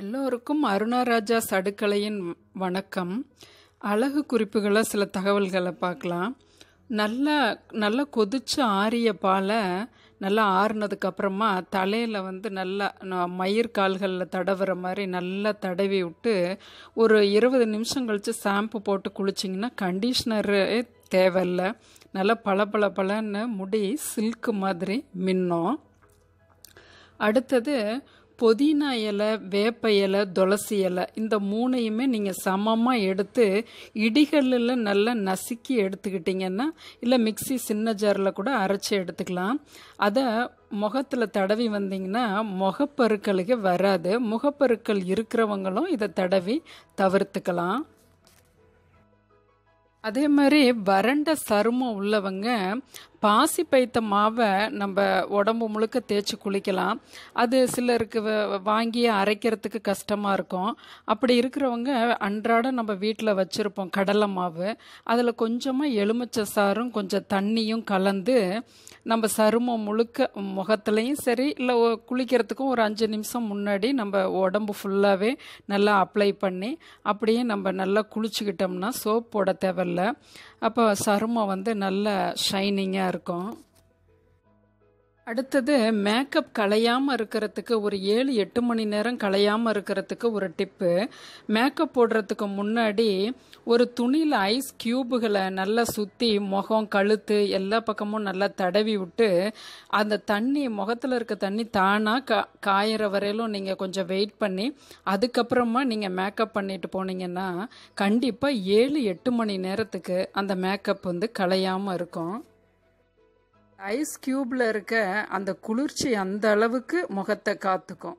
எல்லோருக்கும் அருணாராஜா சடுக்கலையின் வணக்கம் அழகு குறிப்புகளை சில தகவல்களை பார்க்கலாம் நல்லா நல்லா கொதிச்சு ஆறிய பாலை நல்லா ஆறுனதுக்கப்புறமா தலையில் வந்து நல்லா மயிர் கால்களில் தடவுற மாதிரி நல்லா தடவி விட்டு ஒரு இருபது நிமிஷம் கழித்து ஷாம்பு போட்டு குளிச்சிங்கன்னா கண்டிஷ்னரு தேவையில்லை நல்லா பல பல பலன்னு முடி சில்க்கு மாதிரி மின்னும் அடுத்தது புதினா இலை வேப்ப இலை துளசி இலை இந்த மூணையுமே நீங்கள் சமமாக எடுத்து இடிகளில் நல்லா நசுக்கி எடுத்துக்கிட்டிங்கன்னா இல்லை மிக்சி சின்ன ஜாரில் கூட அரைச்சி எடுத்துக்கலாம் அதை முகத்தில் தடவி வந்தீங்கன்னா முகப்பருக்களுக்கு வராது முகப்பருக்கள் இருக்கிறவங்களும் இதை தடவி தவிர்த்துக்கலாம் அதே மாதிரி வறண்ட சருமம் உள்ளவங்க பாசி பைத்த மாவை நம்ம உடம்பு முழுக்க தேய்ச்சி குளிக்கலாம் அது சிலருக்கு வாங்கி அரைக்கிறதுக்கு கஷ்டமாக இருக்கும் அப்படி இருக்கிறவங்க அன்றாடம் நம்ம வீட்டில் வச்சுருப்போம் கடலை மாவு அதில் கொஞ்சமாக எலுமிச்சை சாரும் கொஞ்சம் தண்ணியும் கலந்து நம்ம சருமம் முழுக்க முகத்துலையும் சரி இல்லை குளிக்கிறதுக்கும் ஒரு அஞ்சு நிமிஷம் முன்னாடி நம்ம உடம்பு ஃபுல்லாகவே நல்லா அப்ளை பண்ணி அப்படியே நம்ம நல்லா குளிச்சுக்கிட்டோம்னா சோப் போட தேவையில்ல அப்போ சருமம் வந்து நல்ல ஷைனிங்காக இருக்கும் இருக்கும் அடுத்தது மேக்கப் கலையாமல் இருக்கிறதுக்கு ஒரு ஏழு எட்டு மணி நேரம் கலையாமல் இருக்கிறதுக்கு ஒரு டிப்பு மேக்கப் போடுறதுக்கு முன்னாடி ஒரு துணியில் ஐஸ் கியூபுகளை நல்லா சுற்றி முகம் கழுத்து எல்லா பக்கமும் நல்லா தடவி விட்டு அந்த தண்ணி முகத்தில் இருக்க தண்ணி தானாக கா காயிற வரையிலும் நீங்கள் கொஞ்சம் வெயிட் பண்ணி அதுக்கப்புறமா நீங்கள் மேக்கப் பண்ணிட்டு போனீங்கன்னா கண்டிப்பாக ஏழு எட்டு மணி நேரத்துக்கு அந்த மேக்கப் வந்து கலையாமல் இருக்கும் ஐஸ் க்யூப்பில் இருக்க அந்த குளிர்ச்சி அந்த அளவுக்கு முகத்தை காத்துக்கும்